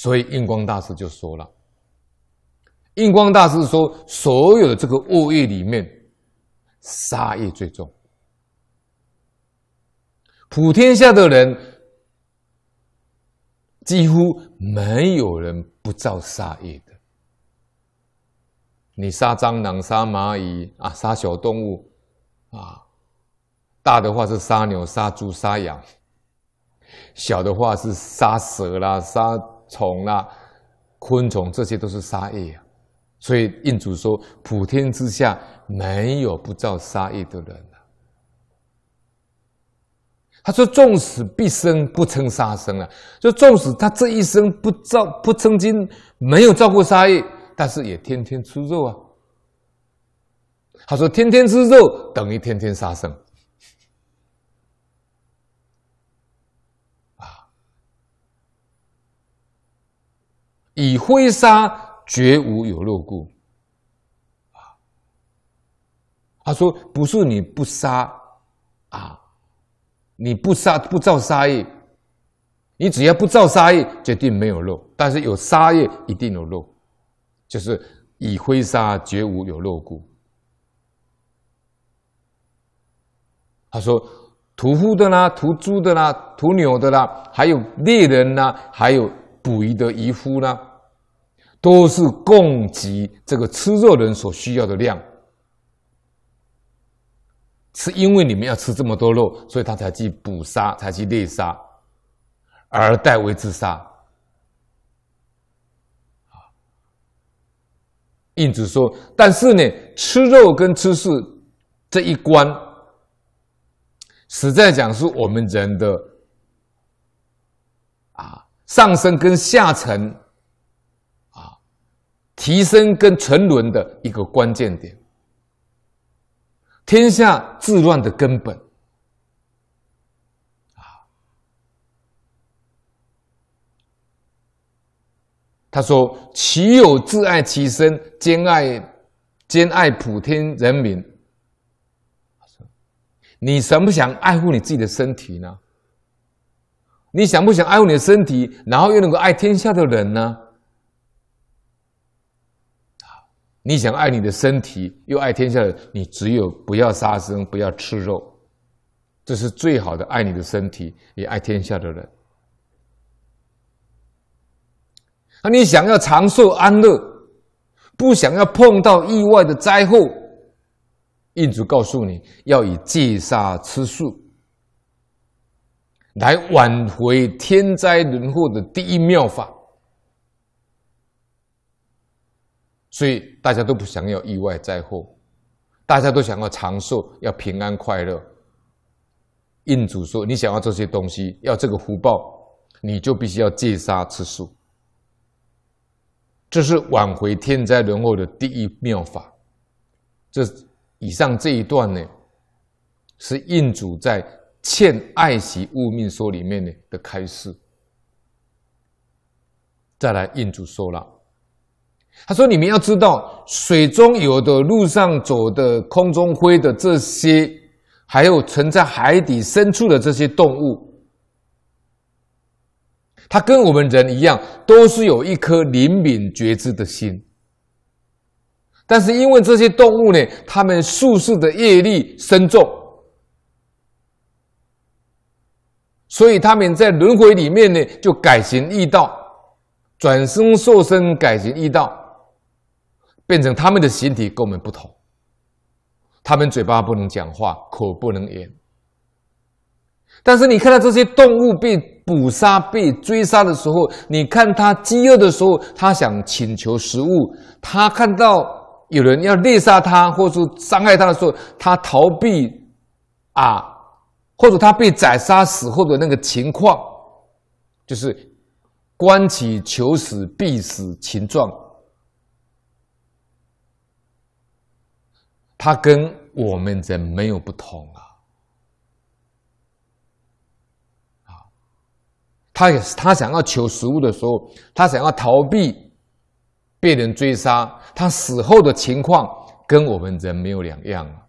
所以印光大师就说了，印光大师说，所有的这个恶业里面，杀业最重。普天下的人，几乎没有人不造杀业的。你杀蟑螂、杀蚂蚁啊，杀小动物，啊，大的话是杀牛、杀猪、杀羊，小的话是杀蛇啦、杀。虫啊，昆虫这些都是杀业啊，所以印主说，普天之下没有不造杀业的人了。他说，纵使毕生，不称杀生啊，就纵使他这一生不造不曾经，没有造过杀业，但是也天天吃肉啊。他说，天天吃肉等于天天杀生。以灰杀，绝无有肉故。啊，他说不是你不杀，啊，你不杀不造杀业，你只要不造杀业，决定没有肉；但是有杀业，一定有肉。就是以灰杀，绝无有肉故。他说，屠夫的啦，屠猪的啦，屠牛的啦，还有猎人呐，还有捕鱼的渔夫啦。”都是供给这个吃肉人所需要的量，是因为你们要吃这么多肉，所以他才去捕杀，才去猎杀，而代为自杀。印子说：“但是呢，吃肉跟吃素这一关，实在讲，是我们人的啊上升跟下沉。”提升跟沉沦的一个关键点，天下治乱的根本。啊，他说：“岂有自爱其身兼爱兼爱普天人民？你想不想爱护你自己的身体呢？你想不想爱护你的身体，然后又能够爱天下的人呢？”你想爱你的身体，又爱天下人，你只有不要杀生，不要吃肉，这是最好的爱你的身体，也爱天下的人。那你想要长寿安乐，不想要碰到意外的灾祸，印主告诉你要以戒杀吃素，来挽回天灾人祸的第一妙法。所以大家都不想要意外灾祸，大家都想要长寿、要平安快乐。印主说：“你想要这些东西，要这个福报，你就必须要戒杀吃素。”这是挽回天灾人祸的第一妙法。这以上这一段呢，是印主在《欠爱惜物命说》里面的开示。再来，印主说了。他说：“你们要知道，水中游的、路上走的、空中飞的这些，还有存在海底深处的这些动物，它跟我们人一样，都是有一颗灵敏觉知的心。但是因为这些动物呢，它们宿世的业力深重，所以他们在轮回里面呢，就改行易道。”转生、受身改形易道，变成他们的形体跟我们不同。他们嘴巴不能讲话，口不能言。但是你看到这些动物被捕杀、被追杀的时候，你看它饥饿的时候，它想请求食物；它看到有人要猎杀它，或者伤害它的时候，它逃避；啊，或者它被宰杀死后的那个情况，就是。观其求死必死情状，他跟我们人没有不同啊！啊，他他想要求食物的时候，他想要逃避被人追杀，他死后的情况跟我们人没有两样啊。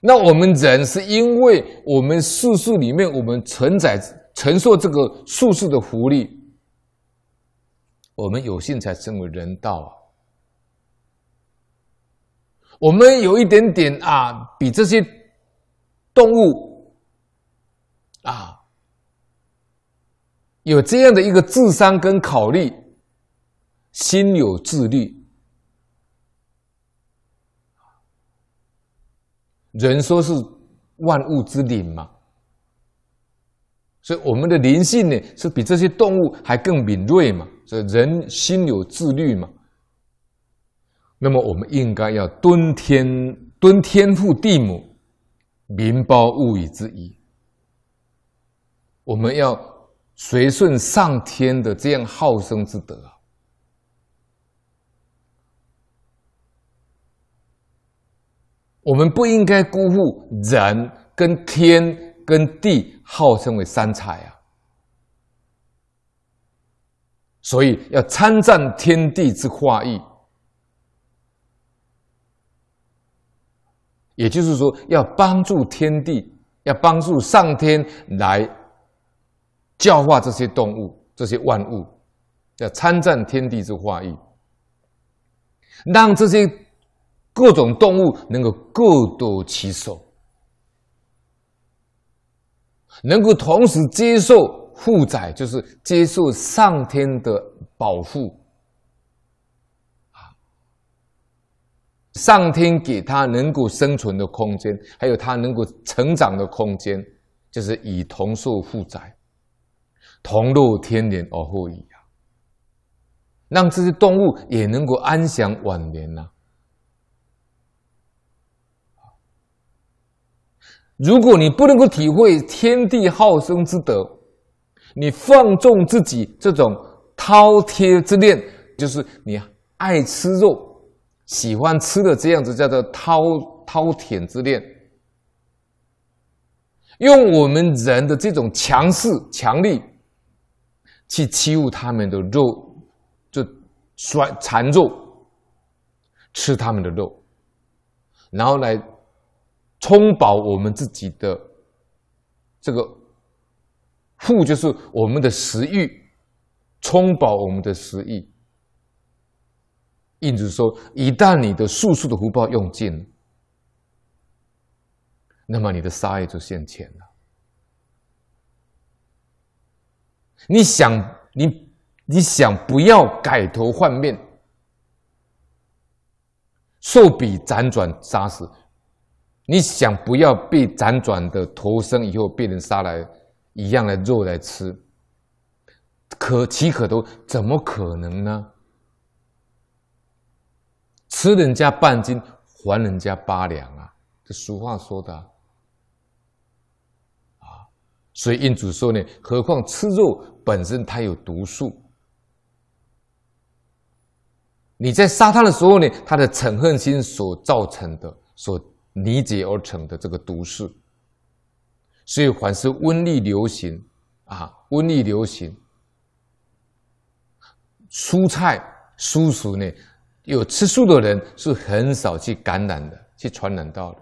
那我们人是因为我们素素里面我们存在。承受这个数字的福利，我们有幸才成为人道啊！我们有一点点啊，比这些动物啊，有这样的一个智商跟考虑，心有自律，人说是万物之灵嘛。所以我们的灵性呢，是比这些动物还更敏锐嘛？所以人心有自律嘛。那么我们应该要敦天、敦天父地母，民包物以之宜。我们要随顺上天的这样好生之德。我们不应该辜负人跟天跟地。号称为三才啊，所以要参赞天地之化育，也就是说，要帮助天地，要帮助上天来教化这些动物、这些万物，要参赞天地之化育，让这些各种动物能够各得其所。能够同时接受负载，就是接受上天的保护，啊，上天给他能够生存的空间，还有他能够成长的空间，就是以同受负载，同入天年而后已啊，让这些动物也能够安享晚年呐。如果你不能够体会天地好生之德，你放纵自己这种饕餮之恋，就是你爱吃肉、喜欢吃的这样子，叫做饕饕餮之恋。用我们人的这种强势、强力去欺侮他们的肉，就衰残肉，吃他们的肉，然后来。充饱我们自己的这个腹，就是我们的食欲，充饱我们的食欲。印子说：一旦你的素素的福报用尽，了，那么你的杀业就现前了。你想，你你想不要改头换面，受彼辗转杀死。你想不要被辗转的投生以后被人杀来，一样的肉来吃，可取可投，怎么可能呢？吃人家半斤，还人家八两啊！这俗话说的啊。所以印主说呢，何况吃肉本身它有毒素，你在杀它的时候呢，它的嗔恨心所造成的所。凝结而成的这个毒素。所以凡是瘟疫流行啊，瘟疫流行，蔬菜、素食呢，有吃素的人是很少去感染的，去传染到的。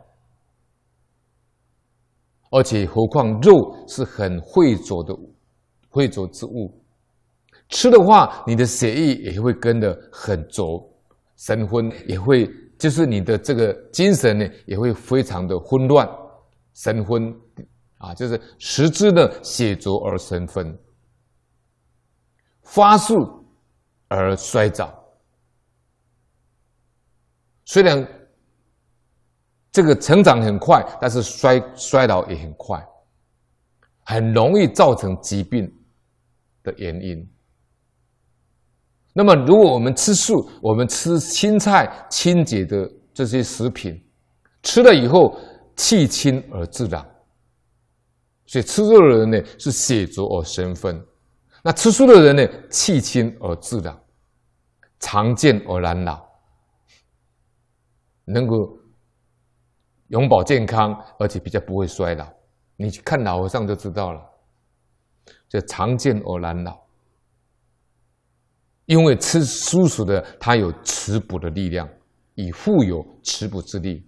而且何况肉是很会浊的，会浊之物，吃的话，你的血液也会跟着很浊，神魂也会。就是你的这个精神呢，也会非常的混乱、神昏，啊，就是实质的血浊而神昏，发速而衰早。虽然这个成长很快，但是衰衰老也很快，很容易造成疾病的原因。那么，如果我们吃素，我们吃青菜、清洁的这些食品，吃了以后气清而自然。所以，吃肉的人呢是血浊而生分，那吃素的人呢气清而自然，常健而难老，能够永保健康，而且比较不会衰老。你去看老和尚就知道了，这常健而难老。因为吃素食的，它有持补的力量，以富有持补之力。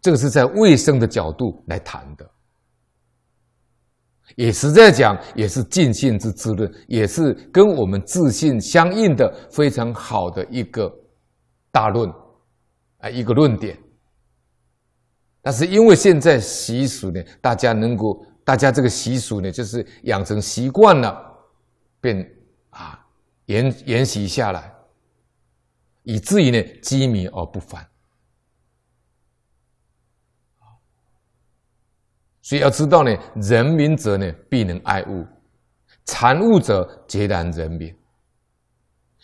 这个是在卫生的角度来谈的，也是在讲，也是尽信之之论，也是跟我们自信相应的非常好的一个大论啊，一个论点。但是因为现在习俗呢，大家能够，大家这个习俗呢，就是养成习惯了。便啊，延延续下来，以至于呢，积敏而不凡。所以要知道呢，人民者呢，必能爱物；残物者，皆然。人民，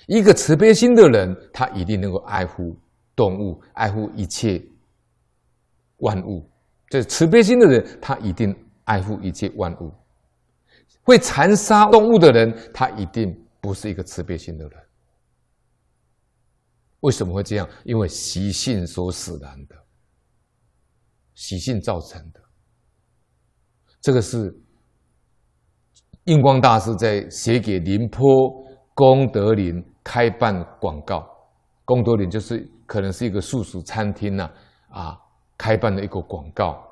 一个慈悲心的人，他一定能够爱护动物，爱护一切万物。这慈悲心的人，他一定爱护一切万物。会残杀动物的人，他一定不是一个慈悲心的人。为什么会这样？因为习性所使然的，习性造成的。这个是印光大师在写给宁波功德林开办广告，功德林就是可能是一个素食餐厅呐，啊，开办的一个广告。